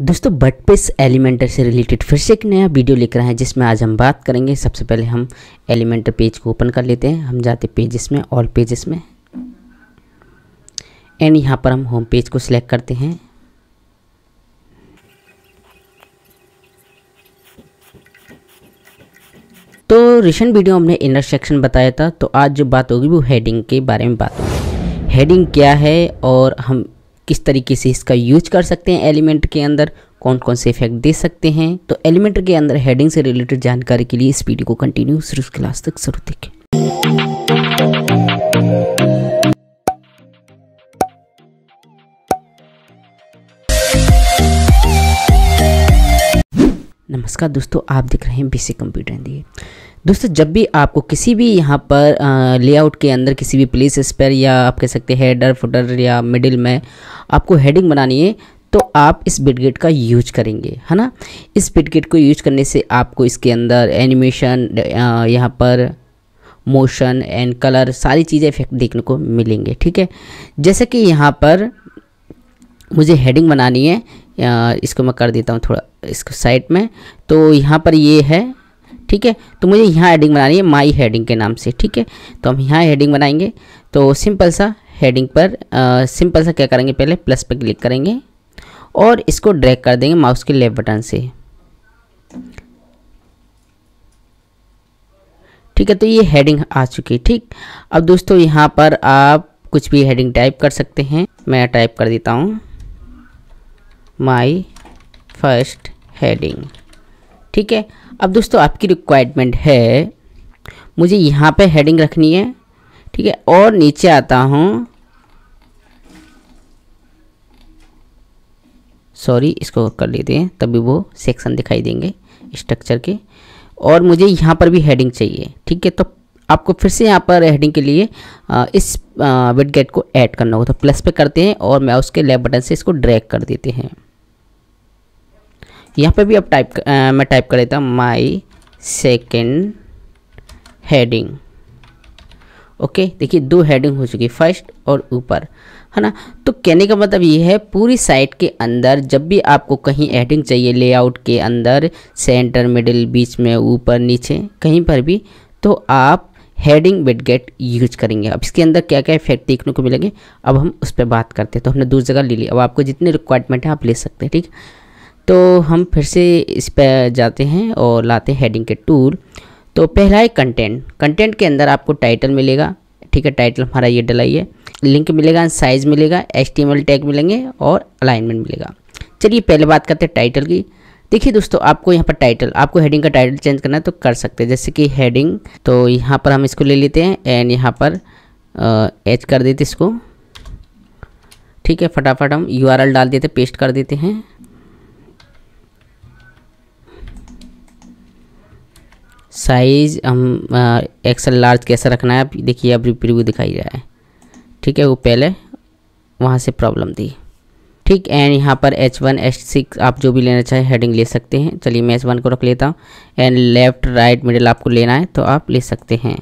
दोस्तों बटपेस एलिमेंटर से रिलेटेड फिर से एक नया वीडियो लेकर आए हैं जिसमें आज हम बात करेंगे सबसे पहले हम एलिमेंटर पेज को ओपन कर लेते हैं हम जाते पेजेस में ऑल पेजेस में एंड यहाँ पर हम होम पेज को सिलेक्ट करते हैं तो रिसेंट वीडियो हमने इनर सेक्शन बताया था तो आज जो बात होगी वो हेडिंग के बारे में बात होगी हेडिंग क्या है और हम किस तरीके से इसका यूज कर सकते हैं एलिमेंट के अंदर कौन कौन से इफेक्ट दे सकते हैं तो एलिमेंट के अंदर हेडिंग से रिलेटेड जानकारी के लिए इस वीडियो को कंटिन्यू सिर्फ क्लास तक जरूर देखें इसका दोस्तों तो आप दिख रहे हैं बेसिक कंप्यूटर दिए दोस्तों जब भी आपको किसी भी यहाँ पर लेआउट के अंदर किसी भी प्लेस पर या आप कह सकते हैं हेडर फुटर या मिडिल में आपको हेडिंग बनानी है तो आप इस बिडगेट का यूज करेंगे है ना इस बिडगेट को यूज करने से आपको इसके अंदर एनिमेशन यहाँ पर मोशन एंड कलर सारी चीज़ें इफेक्ट देखने को मिलेंगे ठीक है जैसे कि यहाँ पर मुझे हेडिंग बनानी है इसको मैं कर देता हूँ थोड़ा इसको साइड में तो यहाँ पर ये है ठीक है तो मुझे यहाँ हेडिंग बनानी है माई हेडिंग के नाम से ठीक है तो हम यहाँ हेडिंग बनाएंगे तो सिंपल सा हेडिंग पर सिंपल सा क्या करेंगे पहले प्लस पर क्लिक करेंगे और इसको ड्रैग कर देंगे माउस के लेफ्ट बटन से ठीक है तो ये हेडिंग आ चुकी है ठीक अब दोस्तों यहाँ पर आप कुछ भी हेडिंग टाइप कर सकते हैं मैं टाइप कर देता हूँ माई फर्स्ट हेडिंग ठीक है अब दोस्तों आपकी रिक्वायरमेंट है मुझे यहाँ पे हेडिंग रखनी है ठीक है और नीचे आता हूँ सॉरी इसको कर लेते हैं तभी वो सेक्शन दिखाई देंगे स्ट्रक्चर के और मुझे यहाँ पर भी हेडिंग चाहिए ठीक है तो आपको फिर से यहाँ पर हेडिंग के लिए इस वेट गेट को ऐड करना होगा तो प्लस पे करते हैं और मैं उसके लेफ्ट बटन से इसको ड्रैग कर देते हैं यहाँ पे भी अब टाइप आ, मैं टाइप कर देता हूँ माई सेकेंड हेडिंग ओके देखिए दो हेडिंग हो चुकी फर्स्ट और ऊपर है ना तो कहने का मतलब ये है पूरी साइट के अंदर जब भी आपको कहीं हेडिंग चाहिए लेआउट के अंदर सेंटर मिडिल बीच में ऊपर नीचे कहीं पर भी तो आप हेडिंग बिट गेट यूज करेंगे अब इसके अंदर क्या क्या इफेक्ट देखने को मिलेंगे अब हम उस पर बात करते हैं तो हमने दूसरी जगह ले ली अब आपको जितने रिक्वायरमेंट हैं आप ले सकते हैं ठीक है तो हम फिर से इस पर जाते हैं और लाते हैं हेडिंग के टूल तो पहला है कंटेंट कंटेंट के अंदर आपको टाइटल मिलेगा ठीक है टाइटल हमारा ये डला है लिंक मिलेगा साइज़ मिलेगा एच टैग मिलेंगे और अलाइनमेंट मिलेगा चलिए पहले बात करते हैं टाइटल की देखिए दोस्तों आपको यहाँ पर टाइटल आपको हेडिंग का टाइटल चेंज करना है तो कर सकते हैं जैसे कि हेडिंग तो यहाँ पर हम इसको ले लेते हैं एंड यहाँ पर एच कर देते इसको ठीक है फटाफट हम यू डाल देते पेस्ट कर देते हैं साइज हम एक्सल लार्ज कैसा रखना है देखिए अब रिव्यू दिखाई रहा है ठीक है वो पहले वहाँ से प्रॉब्लम थी ठीक एंड यहाँ पर एच वन एच सिक्स आप जो भी लेना चाहें हेडिंग ले सकते हैं चलिए मैं एच वन को रख लेता हूँ एंड लेफ्ट राइट मिडल आपको लेना है तो आप ले सकते हैं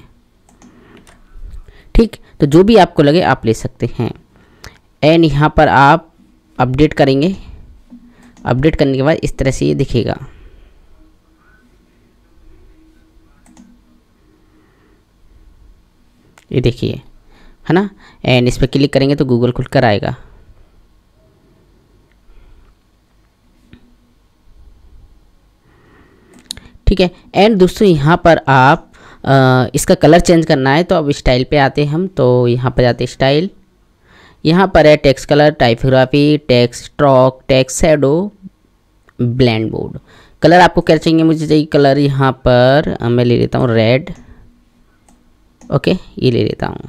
ठीक तो जो भी आपको लगे आप ले सकते हैं एंड यहाँ पर आप अपडेट करेंगे अपडेट करने के बाद इस तरह से ये दिखेगा ये देखिए है ना एंड इस पर क्लिक करेंगे तो गूगल खुल कर आएगा ठीक है एंड दोस्तों यहाँ पर आप आ, इसका कलर चेंज करना है तो अब स्टाइल पे आते हैं हम तो यहाँ पर जाते स्टाइल यहाँ पर है text colour typography text stroke text shadow blend board colour आपको क्या चाहिए मुझे चाहिए कलर यहाँ पर मैं ले लेता हूँ रेड ओके ये ले लेता हूँ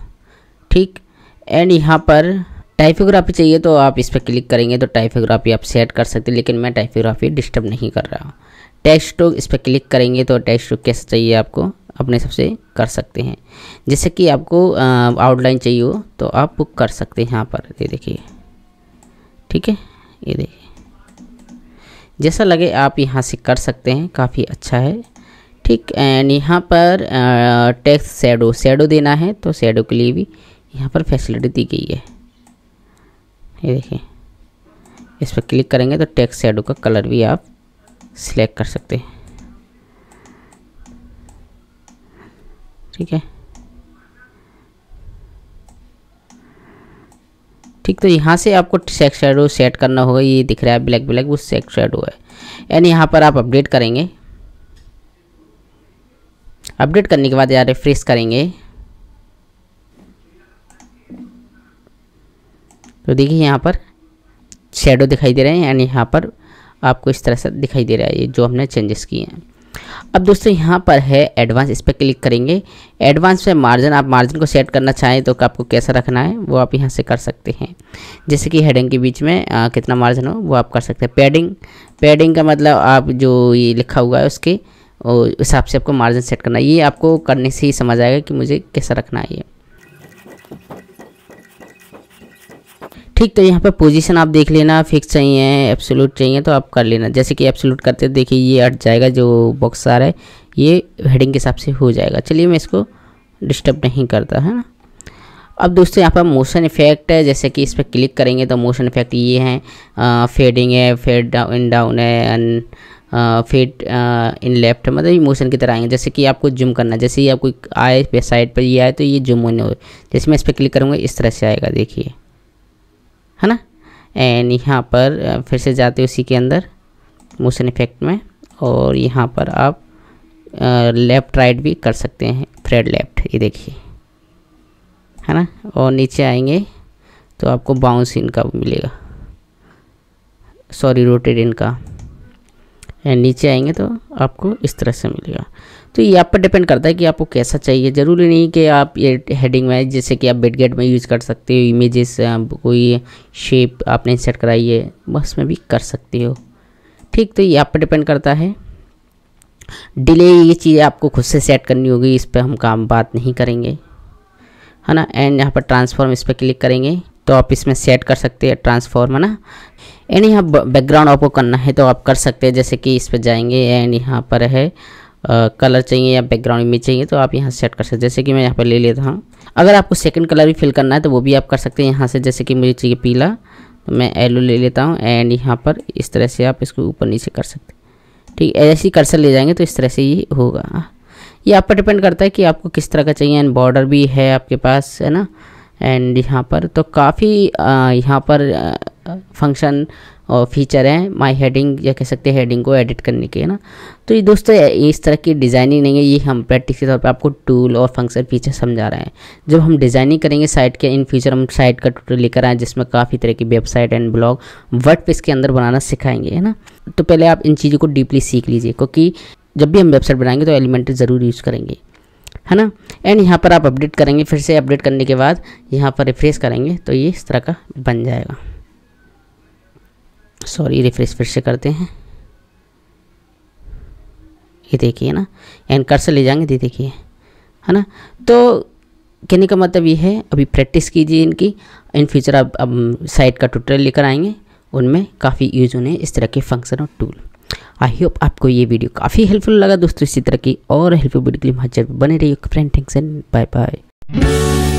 ठीक एंड यहाँ पर टाइपोग्राफी चाहिए तो आप इस पर क्लिक करेंगे तो टाइपोग्राफी आप सेट कर सकते हैं लेकिन मैं टाइपोग्राफी डिस्टर्ब नहीं कर रहा हूँ टेक्स्ट स्ट्रोक इस पर क्लिक करेंगे तो टेक्स्ट स्ट्रोक कैसे चाहिए आपको अपने सबसे कर सकते हैं जैसे कि आपको आउटलाइन चाहिए हो तो आप बुक कर सकते हैं यहाँ पर ये देखिए ठीक है ये देखिए जैसा लगे आप यहाँ से कर सकते हैं काफ़ी अच्छा है ठीक एंड यहाँ पर टेक्स शेडो शेडो देना है तो शेडो के लिए भी यहाँ पर फैसिलिटी दी गई है ये देखिए इस पर क्लिक करेंगे तो टेक्स शेडो का कलर भी आप सिलेक्ट कर सकते हैं ठीक है ठीक तो यहाँ से आपको सेक्स शेडो सेट करना होगा ये दिख रहा है ब्लैक ब्लैक वो सेक्स शेडो है एंड यहाँ पर आप अपडेट करेंगे अपडेट करने के बाद यार रिफ्रेश करेंगे तो देखिए यहाँ पर शेडो दिखाई दे रहे हैं एंड यहाँ पर आपको इस तरह से दिखाई दे रहा है ये जो हमने चेंजेस किए हैं अब दोस्तों यहाँ पर है एडवांस इस पर क्लिक करेंगे एडवांस में मार्जिन आप मार्जिन को सेट करना चाहें तो आपको कैसा रखना है वो आप यहाँ से कर सकते हैं जैसे कि हेडिंग के बीच में आ, कितना मार्जिन हो वो आप कर सकते हैं पैडिंग पैडिंग का मतलब आप जो ये लिखा हुआ है उसके और हिसाब से आपको मार्जिन सेट करना है ये आपको करने से ही समझ आएगा कि मुझे कैसा रखना है ये ठीक तो यहाँ पे पोजीशन आप देख लेना फिक्स चाहिए एब्सोल्यूट चाहिए तो आप कर लेना जैसे कि एप्सोलूट करते देखिए ये हट जाएगा जो बॉक्स आ रहा है ये हेडिंग के हिसाब से हो जाएगा चलिए मैं इसको डिस्टर्ब नहीं करता है ना अब दोस्तों यहाँ पर मोशन इफेक्ट है जैसे कि इस पर क्लिक करेंगे तो मोशन इफेक्ट ये हैं फेडिंग है फेड डाउन डाउन है एंड फेट इन लेफ्ट मतलब मोशन की तरह आएंगे जैसे कि आपको जूम करना जैसे ही आपको आए साइड पर ये आए तो ये जूम होने हो जैसे मैं इस पर क्लिक करूँगा इस तरह से आएगा देखिए है ना एंड यहाँ पर फिर से जाते उसी के अंदर मोशन इफेक्ट में और यहाँ पर आप लेफ़्ट राइट भी कर सकते हैं फ्रेड लेफ़्ट ये देखिए है ना और नीचे आएंगे तो आपको बाउंस इनका मिलेगा सॉरी रोटेड इनका नीचे आएंगे तो आपको इस तरह से मिलेगा तो ये आप पर डिपेंड करता है कि आपको कैसा चाहिए ज़रूरी नहीं कि आप ये हेडिंग में जैसे कि आप बेडगेट में यूज़ कर सकते हो इमेजेस कोई शेप आपने सेट कराई है बस में भी कर सकते हो ठीक तो ये आप पर डिपेंड करता है डिले ये चीज़ आपको खुद से सेट करनी होगी इस पर हम काम बात नहीं करेंगे है ना एंड यहाँ पर ट्रांसफॉर्म इस पर क्लिक करेंगे तो आप इसमें सेट कर सकते हैं ट्रांसफॉर्म है ना एंड यहाँ बैकग्राउंड आपको करना है तो आप कर सकते हैं जैसे कि इस पर जाएंगे एंड यहाँ पर है कलर चाहिए या बैकग्राउंड इमेज चाहिए तो आप यहाँ सेट कर सकते हैं जैसे कि मैं यहाँ पर ले लेता हूँ अगर आपको सेकंड कलर भी फिल करना है तो वो भी आप कर सकते हैं यहाँ से जैसे कि मुझे चाहिए पीला तो मैं येलो ले लेता हूँ एंड यहाँ पर इस तरह से आप इसको ऊपर नीचे कर सकते ठीक ठीक ऐसे ही कर्सर ले जाएंगे तो इस तरह से ही होगा ये आप पर डिपेंड करता है कि आपको किस तरह का चाहिए एंड बॉर्डर भी है आपके पास है ना एंड यहाँ पर तो काफ़ी यहाँ पर फंक्शन और फीचर हैं माय हेडिंग या कह सकते हैं हेडिंग को एडिट करने के है ना तो ये दोस्तों इस तरह की डिज़ाइनिंग नहीं है ये हम प्रैक्टिस के तौर पर आपको टूल और फंक्शन फीचर समझा रहे हैं जब हम डिज़ाइनिंग करेंगे साइट के इन फ्यूचर हम साइट का टूटल लेकर आए जिसमें काफ़ी तरह की वेबसाइट एंड ब्लॉग वर्ड के अंदर बनाना सिखाएंगे है ना तो पहले आप इन चीज़ों को डीपली सीख लीजिए क्योंकि जब भी हम वेबसाइट बनाएंगे तो एलिमेंट ज़रूर यूज़ करेंगे है ना एंड यहाँ पर आप अपडेट करेंगे फिर से अपडेट करने के बाद यहाँ पर रिफ्रेश करेंगे तो ये इस तरह का बन जाएगा सॉरी रिफ्रेश फिर से करते हैं ये देखिए ना एंड कर्सर ले जाएंगे ये देखिए है ना तो कहने का मतलब ये है अभी प्रैक्टिस कीजिए इनकी इन फ्यूचर आप अब साइट का ट्यूटोरियल लेकर आएंगे उनमें काफ़ी यूज़ होने इस तरह के फंक्शन और टूल आई होप आपको ये वीडियो काफ़ी हेल्पफुल लगा दोस्तों इसी तरह की और हेल्पफुल वीडियो के लिए हमारे बने रही friend thanks and bye bye